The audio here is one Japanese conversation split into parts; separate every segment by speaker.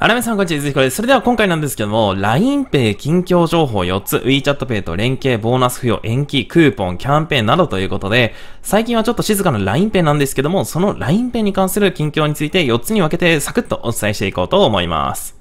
Speaker 1: あらめさん、こんにちは。ずひこです。それでは今回なんですけども、LINEPay 近況情報4つ、WeChatPay と連携、ボーナス付与、延期、クーポン、キャンペーンなどということで、最近はちょっと静かな LINEPay なんですけども、その LINEPay に関する近況について4つに分けてサクッとお伝えしていこうと思います。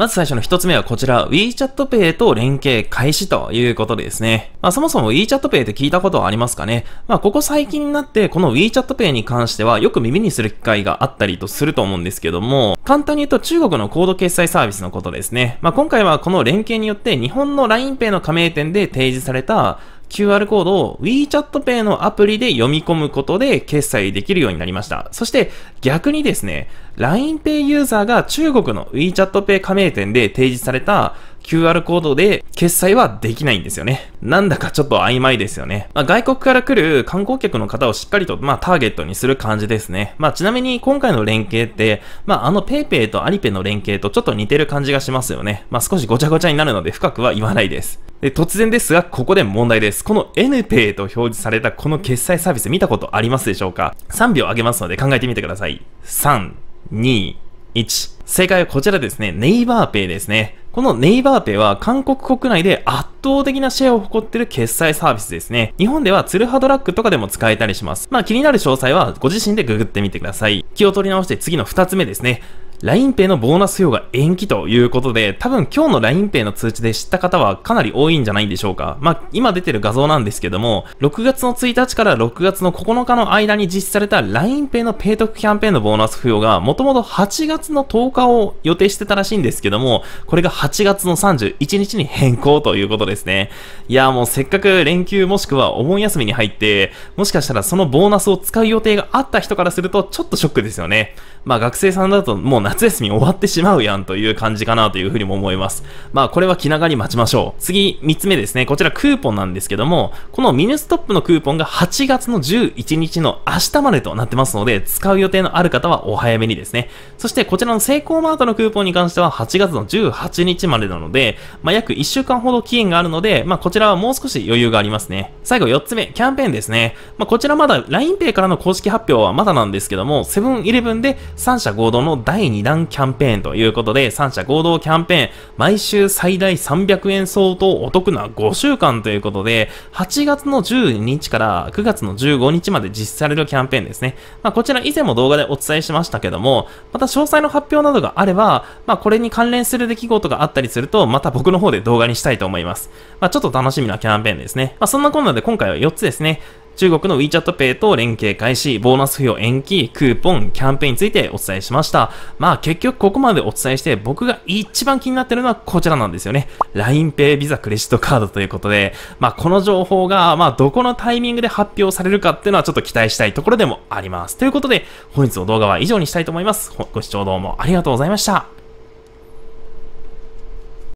Speaker 1: まず最初の一つ目はこちら、WeChat Pay と連携開始ということでですね。まあ、そもそも WeChat Pay って聞いたことはありますかねまあ、ここ最近になって、この WeChat Pay に関してはよく耳にする機会があったりとすると思うんですけども、簡単に言うと中国のコード決済サービスのことですね。まあ、今回はこの連携によって日本の LINEPay の加盟店で提示された QR コードを WeChatPay のアプリで読み込むことで決済できるようになりました。そして逆にですね、LINEPay ユーザーが中国の WeChatPay 加盟店で提示された QR コードで決済はできないんですよね。なんだかちょっと曖昧ですよね。まあ、外国から来る観光客の方をしっかりと、まあ、ターゲットにする感じですね。まあ、ちなみに今回の連携って、まあ、あの PayPay と Alipay の連携とちょっと似てる感じがしますよね。まあ、少しごちゃごちゃになるので深くは言わないです。で、突然ですが、ここで問題です。この NPay と表示されたこの決済サービス見たことありますでしょうか ?3 秒あげますので考えてみてください。3、2、1。正解はこちらですね。ネイバーペイですね。このネイバーペイは韓国国内で圧倒的なシェアを誇ってる決済サービスですね。日本ではツルハドラッグとかでも使えたりします。まあ気になる詳細はご自身でググってみてください。気を取り直して次の2つ目ですね。LINEPay のボーナス表が延期ということで、多分今日の LINEPay の通知で知った方はかなり多いんじゃないでしょうか。まあ、今出てる画像なんですけども、6月の1日から6月の9日の間に実施された LINEPay のペイ y 得キャンペーンのボーナス付与が、もともと8月の10日を予定してたらしいんですけども、これが8月の31日に変更ということですね。いや、もうせっかく連休もしくはお盆休みに入って、もしかしたらそのボーナスを使う予定があった人からすると、ちょっとショックですよね。まあ、学生さんだともう夏休み終わってしまうやんという感じかなというふうにも思います。まあ、これは気長に待ちましょう。次、3つ目ですね。こちらクーポンなんですけども、このミニストップのクーポンが8月の11日の明日までとなってますので、使う予定のある方はお早めにですね。そして、こちらのセイコーマートのクーポンに関しては8月の18日までなので、まあ、約1週間ほど期限があるので、まあ、こちらはもう少し余裕がありますね。最後、4つ目、キャンペーンですね。まあ、こちらまだ LINEPay からの公式発表はまだなんですけども、セブンイレブンで3社合同の第2 2弾キャンペーンということで、3社合同キャンペーン、毎週最大300円相当お得な5週間ということで、8月の12日から9月の15日まで実施されるキャンペーンですね。まあ、こちら以前も動画でお伝えしましたけども、また詳細の発表などがあれば、まあ、これに関連する出来事があったりすると、また僕の方で動画にしたいと思います。まあ、ちょっと楽しみなキャンペーンですね。まあ、そんなこんなで今回は4つですね。中国の WeChatPay と連携開始、ボーナス付与延期、クーポン、キャンペーンについてお伝えしました。まあ結局ここまでお伝えして僕が一番気になってるのはこちらなんですよね。LINEPay Visa クレジットカードということで、まあこの情報が、まあどこのタイミングで発表されるかっていうのはちょっと期待したいところでもあります。ということで、本日の動画は以上にしたいと思います。ご視聴どうもありがとうございました。